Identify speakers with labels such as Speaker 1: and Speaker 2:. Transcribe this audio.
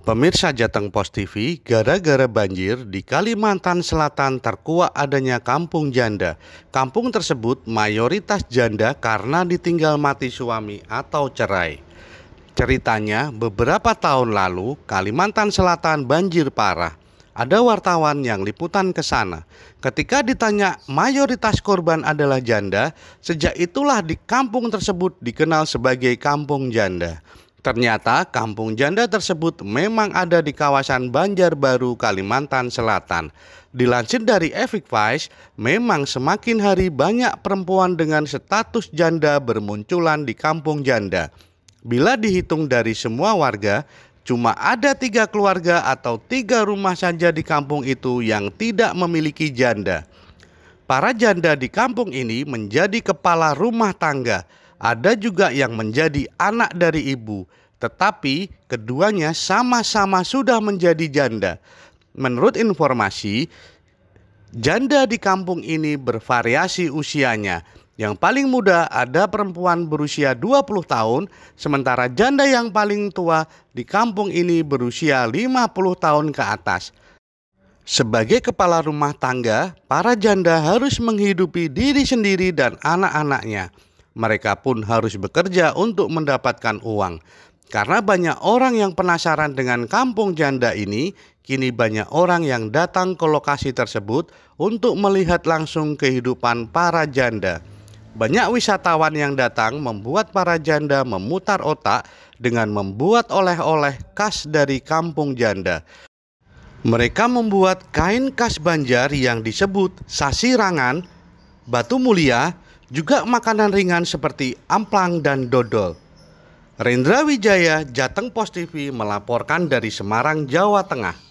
Speaker 1: Pemirsa Jateng Post TV, gara-gara banjir di Kalimantan Selatan terkuak adanya kampung janda. Kampung tersebut mayoritas janda karena ditinggal mati suami atau cerai. Ceritanya, beberapa tahun lalu Kalimantan Selatan banjir parah. Ada wartawan yang liputan ke sana. Ketika ditanya mayoritas korban adalah janda, sejak itulah di kampung tersebut dikenal sebagai kampung janda. Ternyata kampung janda tersebut memang ada di kawasan Banjarbaru, Kalimantan Selatan. Dilansir dari Epic Vice, memang semakin hari banyak perempuan dengan status janda bermunculan di kampung janda. Bila dihitung dari semua warga, cuma ada tiga keluarga atau tiga rumah saja di kampung itu yang tidak memiliki janda. Para janda di kampung ini menjadi kepala rumah tangga, ada juga yang menjadi anak dari ibu, tetapi keduanya sama-sama sudah menjadi janda. Menurut informasi, janda di kampung ini bervariasi usianya. Yang paling muda ada perempuan berusia 20 tahun, sementara janda yang paling tua di kampung ini berusia 50 tahun ke atas. Sebagai kepala rumah tangga, para janda harus menghidupi diri sendiri dan anak-anaknya mereka pun harus bekerja untuk mendapatkan uang. Karena banyak orang yang penasaran dengan kampung janda ini, kini banyak orang yang datang ke lokasi tersebut untuk melihat langsung kehidupan para janda. Banyak wisatawan yang datang membuat para janda memutar otak dengan membuat oleh-oleh khas dari kampung janda. Mereka membuat kain khas Banjar yang disebut sasirangan, batu mulia, juga makanan ringan seperti amplang dan dodol. Rendra Wijaya, Jateng Post TV melaporkan dari Semarang, Jawa Tengah.